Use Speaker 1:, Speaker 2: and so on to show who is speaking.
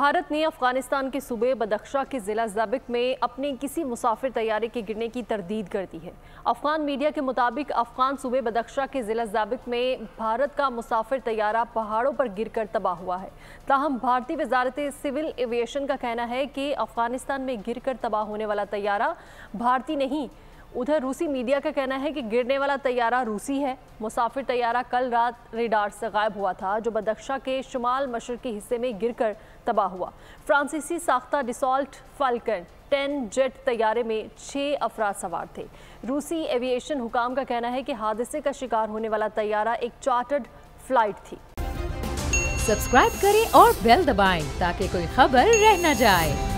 Speaker 1: भारत ने अफगानिस्तान के सूबे बदख्शा के ज़िला जबिक में अपने किसी मुसाफिर तैयारे के गिरने की तरदीद कर दी है अफगान मीडिया के मुताबिक अफगान सूबे बदख्शा के ज़िला जबिक में भारत का मुसाफिर तैयारा पहाड़ों पर गिर कर तबाह हुआ है ताहम भारतीय वजारत सिविल एविएशन का कहना है कि अफगानिस्तान में गिर कर तबाह होने वाला तैयारा भारतीय नहीं उधर रूसी मीडिया का कहना है कि गिरने वाला तैयारा रूसी है मुसाफिर तैयारा कल रात रेडार से गायब हुआ था जो बदख्शा के शुमाल मशरकी हिस्से में गिरकर तबाह हुआ फ्रांसीसी साख्ता डिसॉल्ट फाल्कन टेन जेट तैयारे में छः अफराद सवार थे रूसी एविएशन हुकाम का कहना है कि हादसे का शिकार होने वाला तैयारा एक चार्टर्ड फ्लाइट थी
Speaker 2: सब्सक्राइब करें और बेल दबाएं ताकि कोई खबर रह न जाए